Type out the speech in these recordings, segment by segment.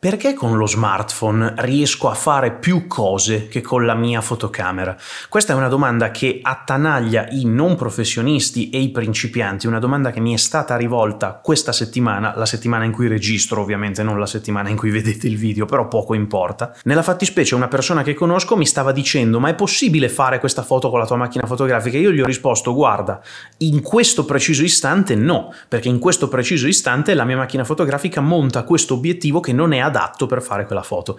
Perché con lo smartphone riesco a fare più cose che con la mia fotocamera? Questa è una domanda che attanaglia i non professionisti e i principianti, una domanda che mi è stata rivolta questa settimana, la settimana in cui registro ovviamente, non la settimana in cui vedete il video, però poco importa. Nella fattispecie una persona che conosco mi stava dicendo ma è possibile fare questa foto con la tua macchina fotografica? Io gli ho risposto guarda, in questo preciso istante no, perché in questo preciso istante la mia macchina fotografica monta questo obiettivo che non è adatto per fare quella foto.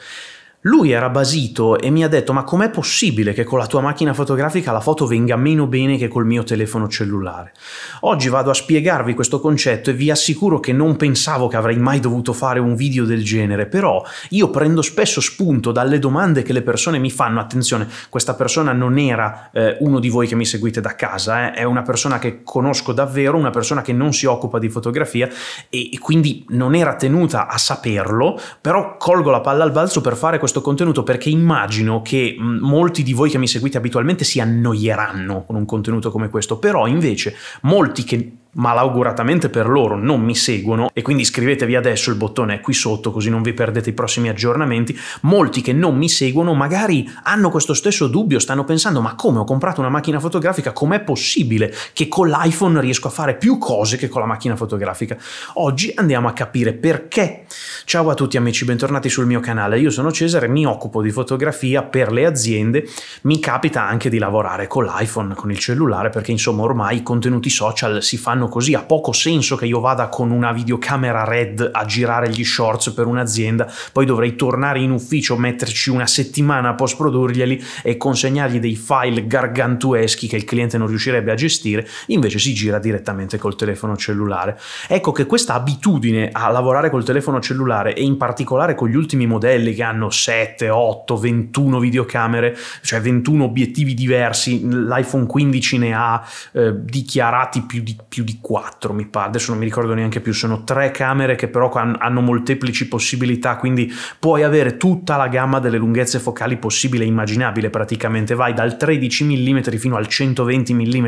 Lui era basito e mi ha detto ma com'è possibile che con la tua macchina fotografica la foto venga meno bene che col mio telefono cellulare? Oggi vado a spiegarvi questo concetto e vi assicuro che non pensavo che avrei mai dovuto fare un video del genere, però io prendo spesso spunto dalle domande che le persone mi fanno, attenzione, questa persona non era eh, uno di voi che mi seguite da casa, eh. è una persona che conosco davvero, una persona che non si occupa di fotografia e, e quindi non era tenuta a saperlo, però colgo la palla al balzo per fare questo questo contenuto perché immagino che molti di voi che mi seguite abitualmente si annoieranno con un contenuto come questo, però invece molti che malauguratamente per loro non mi seguono e quindi iscrivetevi adesso, il bottone è qui sotto così non vi perdete i prossimi aggiornamenti, molti che non mi seguono magari hanno questo stesso dubbio, stanno pensando ma come ho comprato una macchina fotografica, com'è possibile che con l'iPhone riesco a fare più cose che con la macchina fotografica? Oggi andiamo a capire perché. Ciao a tutti amici, bentornati sul mio canale, io sono Cesare, mi occupo di fotografia per le aziende, mi capita anche di lavorare con l'iPhone, con il cellulare perché insomma ormai i contenuti social si fanno così, ha poco senso che io vada con una videocamera red a girare gli shorts per un'azienda, poi dovrei tornare in ufficio, metterci una settimana a post produrglieli e consegnargli dei file gargantueschi che il cliente non riuscirebbe a gestire, invece si gira direttamente col telefono cellulare. Ecco che questa abitudine a lavorare col telefono cellulare e in particolare con gli ultimi modelli che hanno 7, 8, 21 videocamere, cioè 21 obiettivi diversi, l'iPhone 15 ne ha eh, dichiarati più di, più di di quattro, mi pare, adesso non mi ricordo neanche più, sono tre camere che però hanno molteplici possibilità, quindi puoi avere tutta la gamma delle lunghezze focali possibile e immaginabile praticamente, vai dal 13 mm fino al 120 mm,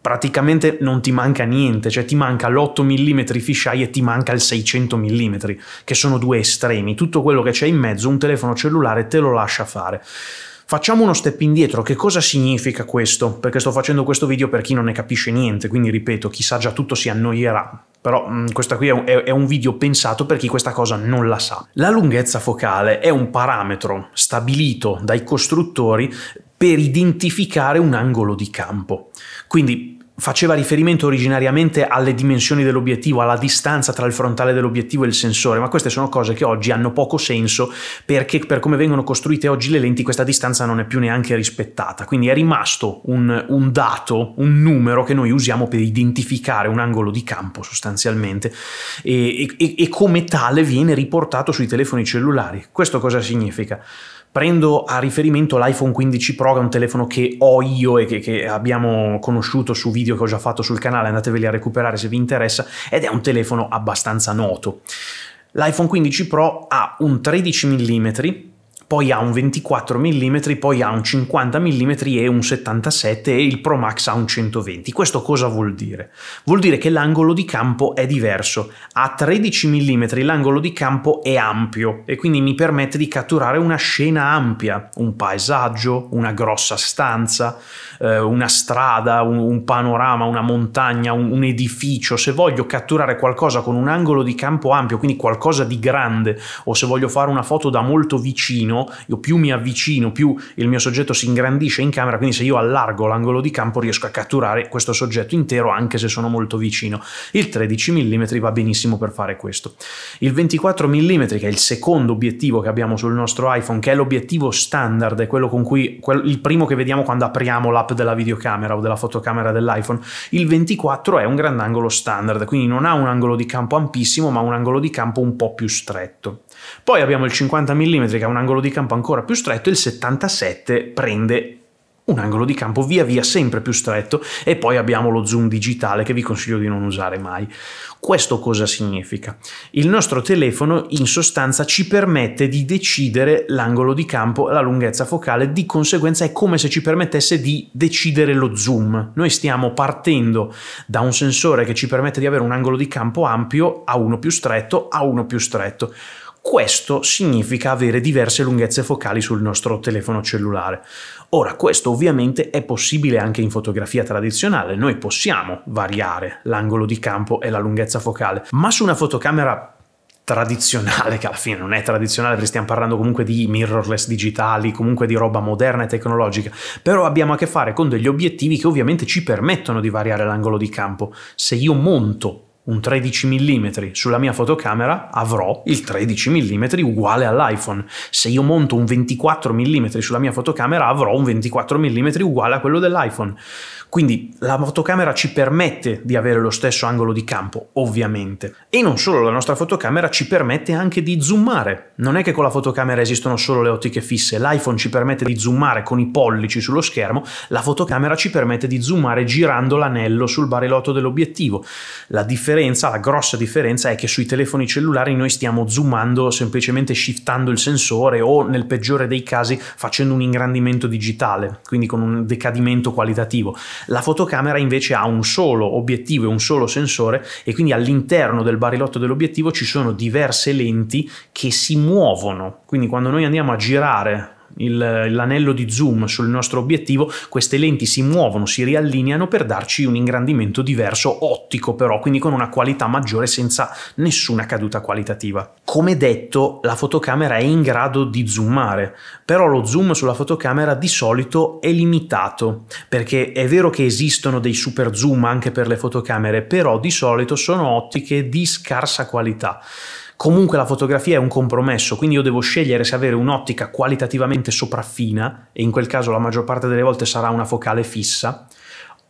praticamente non ti manca niente, cioè ti manca l'8 mm fisheye e ti manca il 600 mm, che sono due estremi, tutto quello che c'è in mezzo un telefono cellulare te lo lascia fare. Facciamo uno step indietro, che cosa significa questo? Perché sto facendo questo video per chi non ne capisce niente, quindi ripeto, chi sa già tutto si annoierà. Però mh, mm, questa qui è un, è un video pensato per chi questa cosa non la sa. La lunghezza focale è un parametro stabilito dai costruttori per identificare un angolo di campo. Quindi faceva riferimento originariamente alle dimensioni dell'obiettivo, alla distanza tra il frontale dell'obiettivo e il sensore, ma queste sono cose che oggi hanno poco senso perché per come vengono costruite oggi le lenti questa distanza non è più neanche rispettata, quindi è rimasto un, un dato, un numero che noi usiamo per identificare un angolo di campo sostanzialmente e, e, e come tale viene riportato sui telefoni cellulari. Questo cosa significa? prendo a riferimento l'iPhone 15 Pro, che è un telefono che ho io e che, che, abbiamo conosciuto su video che ho già fatto sul canale, andateveli a recuperare se vi interessa, ed è un telefono abbastanza noto. L'iPhone 15 Pro ha un 13 mm poi ha un 24 mm, poi ha un 50 mm e un 77 e il Pro Max ha un 120. Questo cosa vuol dire? Vuol dire che l'angolo di campo è diverso. A 13 mm l'angolo di campo è ampio e quindi mi permette di catturare una scena ampia, un paesaggio, una grossa stanza, eh, una strada, un, un, panorama, una montagna, un, un edificio. Se voglio catturare qualcosa con un angolo di campo ampio, quindi qualcosa di grande, o se voglio fare una foto da molto vicino, io più mi avvicino, più il mio soggetto si ingrandisce in camera, quindi se io allargo l'angolo di campo riesco a catturare questo soggetto intero anche se sono molto vicino. Il 13 mm va benissimo per fare questo. Il 24 mm, che è il secondo obiettivo che abbiamo sul nostro iPhone, che è l'obiettivo standard, è quello con cui il primo che vediamo quando apriamo l'app della videocamera o della fotocamera dell'iPhone, il 24 è un grandangolo standard, quindi non ha un angolo di campo ampissimo, ma un angolo di campo un po' più stretto. Poi abbiamo il 50 mm che ha un angolo di campo ancora più stretto e il 77 prende un angolo di campo via via sempre più stretto e poi abbiamo lo zoom digitale che vi consiglio di non usare mai. Questo cosa significa? Il nostro telefono in sostanza ci permette di decidere l'angolo di campo, la lunghezza focale, di conseguenza è come se ci permettesse di decidere lo zoom. Noi stiamo partendo da un sensore che ci permette di avere un angolo di campo ampio a uno più stretto a uno più stretto. Questo significa avere diverse lunghezze focali sul nostro telefono cellulare. Ora, questo ovviamente è possibile anche in fotografia tradizionale, noi possiamo variare l'angolo di campo e la lunghezza focale, ma su una fotocamera tradizionale, che alla fine non è tradizionale perché stiamo parlando comunque di mirrorless digitali, comunque di roba moderna e tecnologica, però abbiamo a che fare con degli obiettivi che ovviamente ci permettono di variare l'angolo di campo. Se io monto un 13 mm sulla mia fotocamera, avrò il 13 mm uguale all'iPhone. Se io monto un 24 mm sulla mia fotocamera, avrò un 24 mm uguale a quello dell'iPhone. Quindi la fotocamera ci permette di avere lo stesso angolo di campo, ovviamente. E non solo, la nostra fotocamera ci permette anche di zoomare. Non è che con la fotocamera esistono solo le ottiche fisse, l'iPhone ci permette di zoomare con i pollici sullo schermo, la fotocamera ci permette di zoomare girando l'anello sul barilotto dell'obiettivo. La differenza, la grossa differenza è che sui telefoni cellulari noi stiamo zoomando semplicemente shiftando il sensore o nel peggiore dei casi facendo un ingrandimento digitale, quindi con un decadimento qualitativo. La fotocamera invece ha un solo obiettivo e un solo sensore e quindi all'interno del barilotto dell'obiettivo ci sono diverse lenti che si muovono. Quindi quando noi andiamo a girare il, l'anello di zoom sul nostro obiettivo, queste lenti si muovono, si riallineano per darci un ingrandimento diverso, ottico però, quindi con una qualità maggiore senza nessuna caduta qualitativa. Come detto, la fotocamera è in grado di zoomare, però lo zoom sulla fotocamera di solito è limitato, perché è vero che esistono dei super zoom anche per le fotocamere, però di solito sono ottiche di scarsa qualità comunque la fotografia è un compromesso, quindi io devo scegliere se avere un'ottica qualitativamente sopraffina, e in quel caso la maggior parte delle volte sarà una focale fissa,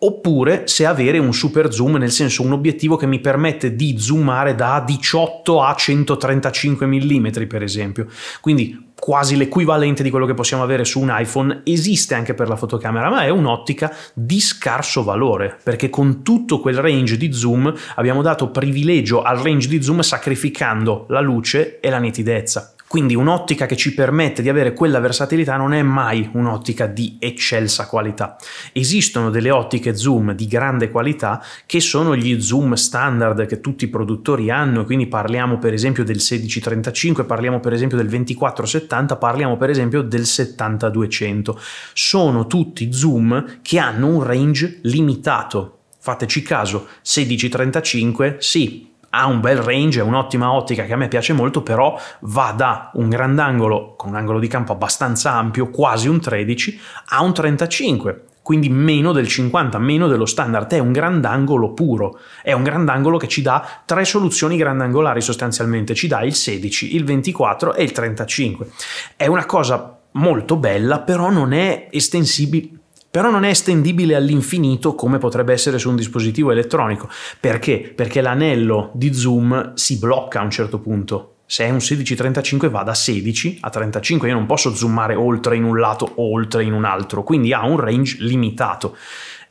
oppure se avere un super zoom, nel senso un obiettivo che mi permette di zoomare da 18 a 135 mm per esempio. Quindi quasi l'equivalente di quello che possiamo avere su un iPhone esiste anche per la fotocamera, ma è un'ottica di scarso valore, perché con tutto quel range di zoom abbiamo dato privilegio al range di zoom sacrificando la luce e la nitidezza. Quindi un'ottica che ci permette di avere quella versatilità non è mai un'ottica di eccelsa qualità. Esistono delle ottiche zoom di grande qualità che sono gli zoom standard che tutti i produttori hanno, quindi parliamo per esempio del 1635, parliamo per esempio del 2470, parliamo per esempio del 7200. Sono tutti zoom che hanno un range limitato. Fateci caso, 1635 sì, ha un bel range, un'ottima ottica che a me piace molto, però va da un grandangolo con un angolo di campo abbastanza ampio, quasi un 13, a un 35, quindi meno del 50, meno dello standard, è un grandangolo puro, è un grandangolo che ci dà tre soluzioni grandangolari sostanzialmente, ci dà il 16, il 24 e il 35. È una cosa molto bella, però non è estensibile però non è estendibile all'infinito come potrebbe essere su un dispositivo elettronico. Perché? Perché l'anello di zoom si blocca a un certo punto. Se è un 1635 va da 16 a 35, io non posso zoomare oltre in un lato o oltre in un altro, quindi ha un range limitato.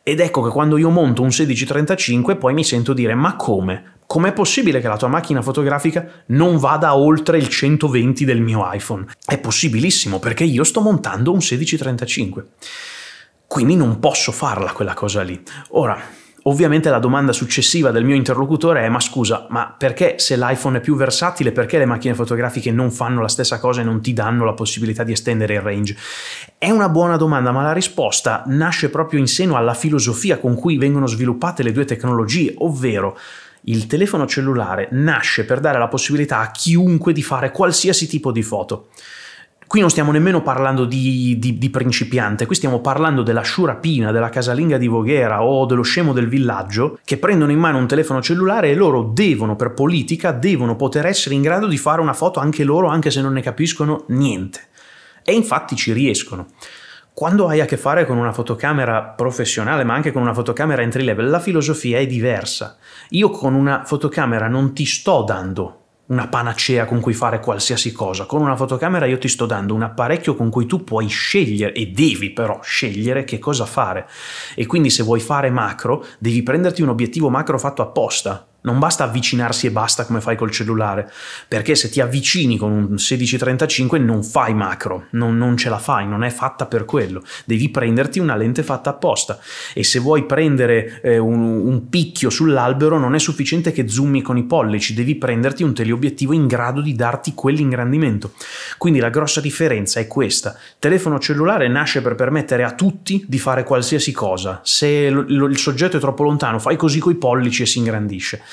Ed ecco che quando io monto un 1635 poi mi sento dire ma come? Com'è possibile che la tua macchina fotografica non vada oltre il 120 del mio iPhone? È possibilissimo perché io sto montando un 1635. Quindi non posso farla quella cosa lì. Ora, Ovviamente la domanda successiva del mio interlocutore è ma scusa, ma perché se l'iPhone è più versatile, perché le macchine fotografiche non fanno la stessa cosa e non ti danno la possibilità di estendere il range? È una buona domanda, ma la risposta nasce proprio in seno alla filosofia con cui vengono sviluppate le due tecnologie, ovvero il telefono cellulare nasce per dare la possibilità a chiunque di fare qualsiasi tipo di foto. Qui non stiamo nemmeno parlando di, di, di principiante, qui stiamo parlando della sciurapina, della casalinga di Voghera o dello scemo del villaggio che prendono in mano un telefono cellulare e loro devono, per politica, devono poter essere in grado di fare una foto anche loro, anche se non ne capiscono niente. E infatti ci riescono quando hai a che fare con una fotocamera professionale, ma anche con una fotocamera entry level, la filosofia è diversa. Io con una fotocamera non ti sto dando una panacea con cui fare qualsiasi cosa. Con una fotocamera io ti sto dando un apparecchio con cui tu puoi scegliere e devi però scegliere che cosa fare. E quindi se vuoi fare macro, devi prenderti un obiettivo macro fatto apposta non basta avvicinarsi e basta come fai col cellulare, perché se ti avvicini con un 1635 non fai macro, non, non ce la fai, non è fatta per quello. Devi prenderti una lente fatta apposta e se vuoi prendere eh, un, un, picchio sull'albero non è sufficiente che zoomi con i pollici, devi prenderti un teleobiettivo in grado di darti quell'ingrandimento. Quindi la grossa differenza è questa. telefono cellulare nasce per permettere a tutti di fare qualsiasi cosa. Se lo, lo, il soggetto è troppo lontano, fai così con i pollici e si ingrandisce.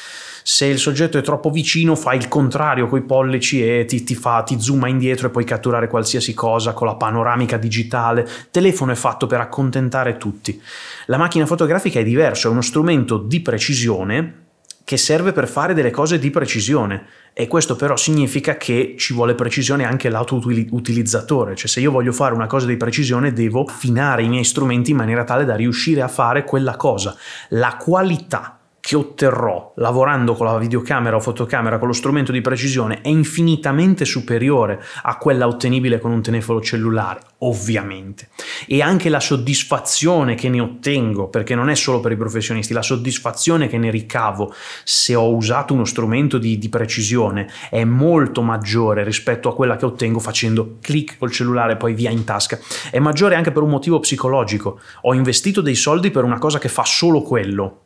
Se il soggetto è troppo vicino fa il contrario coi pollici e ti, ti, fa, ti zooma indietro e puoi catturare qualsiasi cosa con la panoramica digitale. Il telefono è fatto per accontentare tutti. La macchina fotografica è diverso, è uno strumento di precisione che serve per fare delle cose di precisione e questo però significa che ci vuole precisione anche l'autoutilizzatore, cioè se io voglio fare una cosa di precisione devo affinare i miei strumenti in maniera tale da riuscire a fare quella cosa. La qualità che otterrò lavorando con la videocamera o fotocamera con lo strumento di precisione è infinitamente superiore a quella ottenibile con un telefono cellulare, ovviamente. E anche la soddisfazione che ne ottengo, perché non è solo per i professionisti, la soddisfazione che ne ricavo se ho usato uno strumento di, di precisione è molto maggiore rispetto a quella che ottengo facendo clic col cellulare e poi via in tasca. È maggiore anche per un motivo psicologico. Ho investito dei soldi per una cosa che fa solo quello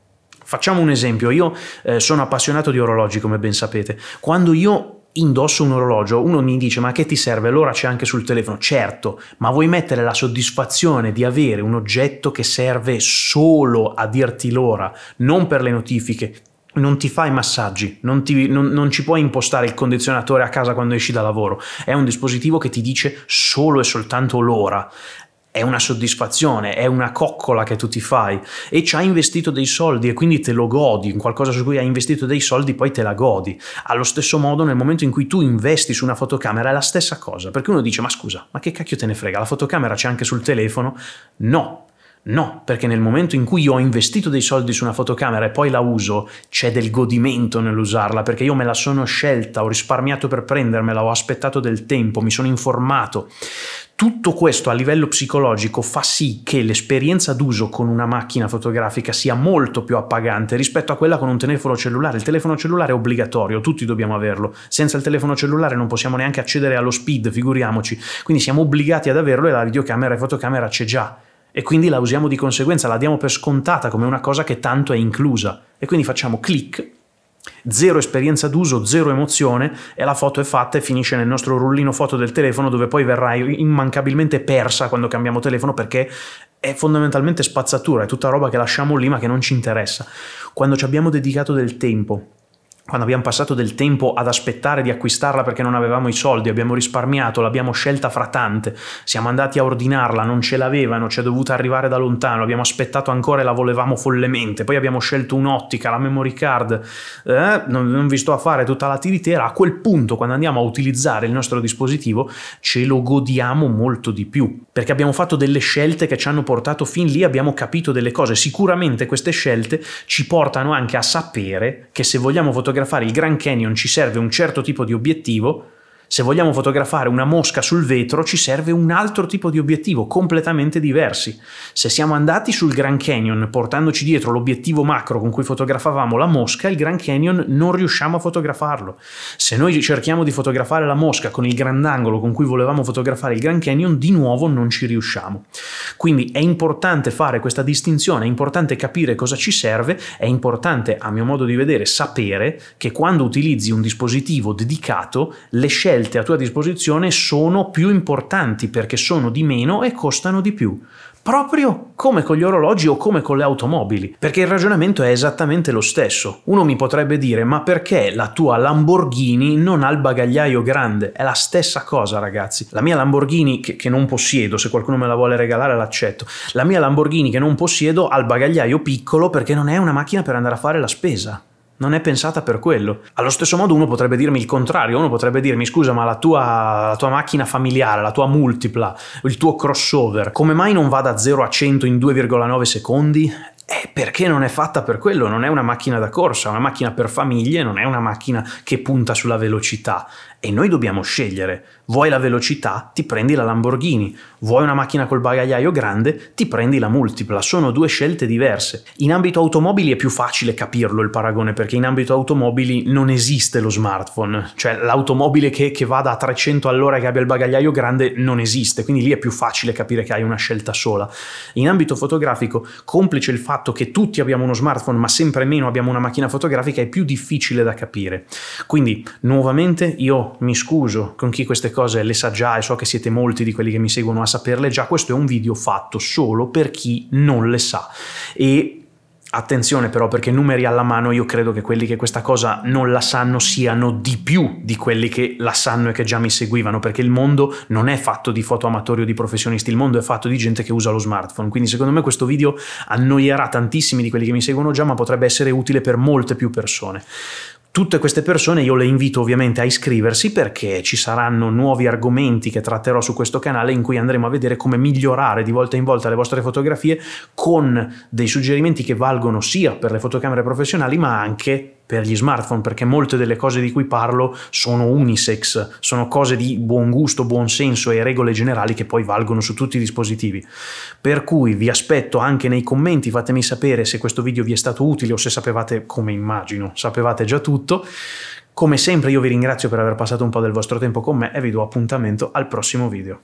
Facciamo un esempio, io eh, sono appassionato di orologi come ben sapete, quando io indosso un orologio, uno mi dice ma che ti serve? L'ora c'è anche sul telefono, certo, ma vuoi mettere la soddisfazione di avere un oggetto che serve solo a dirti l'ora, non per le notifiche, non ti fai massaggi, non, ti, non, non, ci puoi impostare il condizionatore a casa quando esci da lavoro, è un dispositivo che ti dice solo e soltanto l'ora è una soddisfazione, è una coccola che tu ti fai e ci hai investito dei soldi e quindi te lo godi, in qualcosa su cui hai investito dei soldi poi te la godi. Allo stesso modo nel momento in cui tu investi su una fotocamera è la stessa cosa, perché uno dice ma scusa, ma che cacchio te ne frega, la fotocamera c'è anche sul telefono? No, No, perché nel momento in cui io ho investito dei soldi su una fotocamera e poi la uso, c'è del godimento nell'usarla, perché io me la sono scelta, ho risparmiato per prendermela, ho aspettato del tempo, mi sono informato. Tutto questo a livello psicologico fa sì che l'esperienza d'uso con una macchina fotografica sia molto più appagante rispetto a quella con un telefono cellulare. Il telefono cellulare è obbligatorio, tutti dobbiamo averlo. Senza il telefono cellulare non possiamo neanche accedere allo speed, figuriamoci. Quindi siamo obbligati ad averlo e la videocamera e fotocamera c'è già. E quindi la usiamo di conseguenza, la diamo per scontata come una cosa che tanto è inclusa. E quindi facciamo clic Zero esperienza d'uso, zero emozione e la foto è fatta e finisce nel nostro rullino foto del telefono dove poi verrà immancabilmente persa quando cambiamo telefono perché è fondamentalmente spazzatura, è tutta roba che lasciamo lì ma che non ci interessa. Quando ci abbiamo dedicato del tempo quando abbiamo passato del tempo ad aspettare di acquistarla perché non avevamo i soldi, abbiamo risparmiato, l'abbiamo scelta fra tante, siamo andati a ordinarla, non ce l'avevano, ci è dovuta arrivare da lontano, abbiamo aspettato ancora e la volevamo follemente, poi abbiamo scelto un'ottica, la memory card, eh, non, non vi sto a fare tutta la tiritera, a quel punto quando andiamo a utilizzare il nostro dispositivo ce lo godiamo molto di più, perché abbiamo fatto delle scelte che ci hanno portato fin lì, abbiamo capito delle cose, sicuramente queste scelte ci portano anche a sapere che se vogliamo fotografare fotografare il Grand Canyon ci serve un certo tipo di obiettivo, se vogliamo fotografare una mosca sul vetro ci serve un altro tipo di obiettivo, completamente diversi. Se siamo andati sul Grand Canyon portandoci dietro l'obiettivo macro con cui fotografavamo la mosca, il Grand Canyon non riusciamo a fotografarlo. Se noi cerchiamo di fotografare la mosca con il grandangolo con cui volevamo fotografare il Grand Canyon, di nuovo non ci riusciamo. Quindi è importante fare questa distinzione, è importante capire cosa ci serve, è importante, a mio modo di vedere, sapere che quando utilizzi un dispositivo dedicato, le scelte scelte a tua disposizione sono più importanti perché sono di meno e costano di più proprio come con gli orologi o come con le automobili, perché il ragionamento è esattamente lo stesso. Uno mi potrebbe dire ma perché la tua Lamborghini non ha il bagagliaio grande? È la stessa cosa ragazzi. La mia Lamborghini che, che non possiedo, se qualcuno me la vuole regalare l'accetto, la mia Lamborghini che non possiedo ha il bagagliaio piccolo perché non è una macchina per andare a fare la spesa non è pensata per quello. Allo stesso modo uno potrebbe dirmi il contrario, uno potrebbe dirmi scusa ma la tua, la tua macchina familiare, la tua multipla, il tuo crossover, come mai non va da 0 a 100 in 2,9 secondi? Eh, perché non è fatta per quello, non è una macchina da corsa, è una macchina per famiglie, non è una macchina che punta sulla velocità, e noi dobbiamo scegliere. Vuoi la velocità? Ti prendi la Lamborghini. Vuoi una macchina col bagagliaio grande? Ti prendi la multipla. Sono due scelte diverse. In ambito automobili è più facile capirlo il paragone perché in ambito automobili non esiste lo smartphone, cioè l'automobile che, che vada a 300 all'ora e che abbia il bagagliaio grande non esiste, quindi lì è più facile capire che hai una scelta sola. In ambito fotografico, complice il fatto che tutti abbiamo uno smartphone ma sempre meno abbiamo una macchina fotografica, è più difficile da capire. Quindi nuovamente io mi scuso con chi queste cose le sa già e so che siete molti di quelli che mi seguono a saperle già, questo è un video fatto solo per chi non le sa e Attenzione però perché numeri alla mano io credo che quelli che questa cosa non la sanno siano di più di quelli che la sanno e che già mi seguivano perché il mondo non è fatto di foto fotoamatori o di professionisti, il mondo è fatto di gente che usa lo smartphone, quindi secondo me questo video annoierà tantissimi di quelli che mi seguono già ma potrebbe essere utile per molte più persone. Tutte queste persone io le invito ovviamente a iscriversi perché ci saranno nuovi argomenti che tratterò su questo canale in cui andremo a vedere come migliorare di volta in volta le vostre fotografie con dei suggerimenti che valgono sia per le fotocamere professionali ma anche per gli smartphone, perché molte delle cose di cui parlo sono unisex, sono cose di buon gusto, buon senso e regole generali che poi valgono su tutti i dispositivi. Per cui vi aspetto anche nei commenti, fatemi sapere se questo video vi è stato utile o se sapevate, come immagino, sapevate già tutto. Come sempre io vi ringrazio per aver passato un po' del vostro tempo con me e vi do appuntamento al prossimo video.